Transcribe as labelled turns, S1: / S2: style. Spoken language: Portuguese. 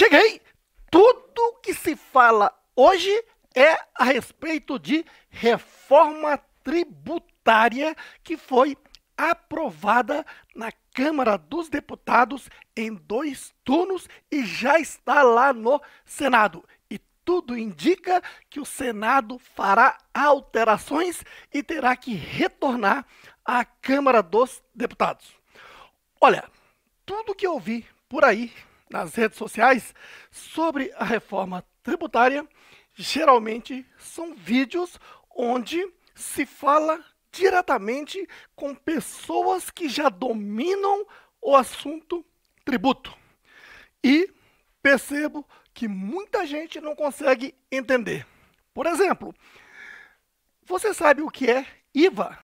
S1: cheguei. Tudo que se fala hoje é a respeito de reforma tributária que foi aprovada na Câmara dos Deputados em dois turnos e já está lá no Senado. E tudo indica que o Senado fará alterações e terá que retornar à Câmara dos Deputados. Olha, tudo que eu vi por aí nas redes sociais sobre a reforma tributária, geralmente são vídeos onde se fala diretamente com pessoas que já dominam o assunto tributo. E percebo que muita gente não consegue entender. Por exemplo,
S2: você sabe o que é IVA?